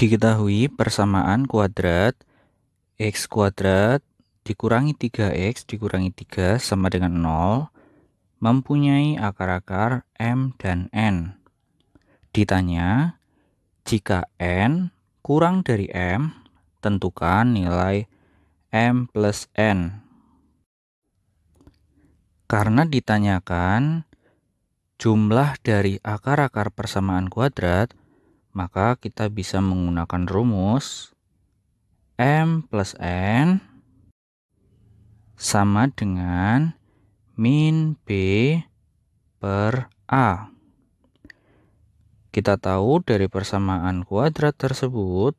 Diketahui persamaan kuadrat x kuadrat dikurangi 3x dikurangi 3 sama dengan 0 mempunyai akar-akar m dan n. Ditanya, jika n kurang dari m, tentukan nilai m plus n. Karena ditanyakan jumlah dari akar-akar persamaan kuadrat, maka kita bisa menggunakan rumus M plus N sama dengan min B per A. Kita tahu dari persamaan kuadrat tersebut,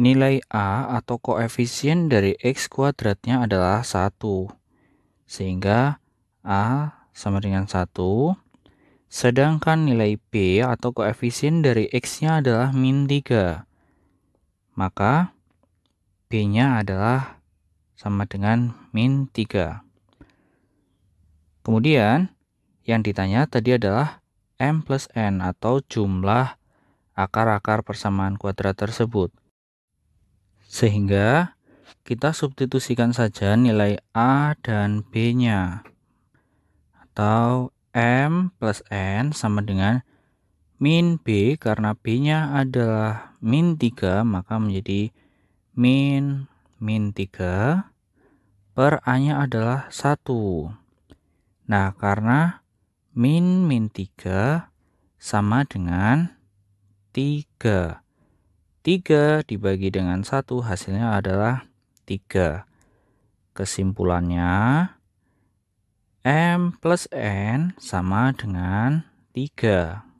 nilai A atau koefisien dari X kuadratnya adalah 1. Sehingga A sama dengan 1 Sedangkan nilai P atau koefisien dari X-nya adalah min 3. Maka P-nya adalah sama dengan min 3. Kemudian yang ditanya tadi adalah M plus N atau jumlah akar-akar persamaan kuadrat tersebut. Sehingga kita substitusikan saja nilai A dan B-nya atau M plus N sama dengan min B karena B-nya adalah min 3 maka menjadi min min 3 per A-nya adalah 1. Nah, karena min min 3 sama dengan 3. 3 dibagi dengan 1 hasilnya adalah 3. Kesimpulannya, M plus N sama dengan 3.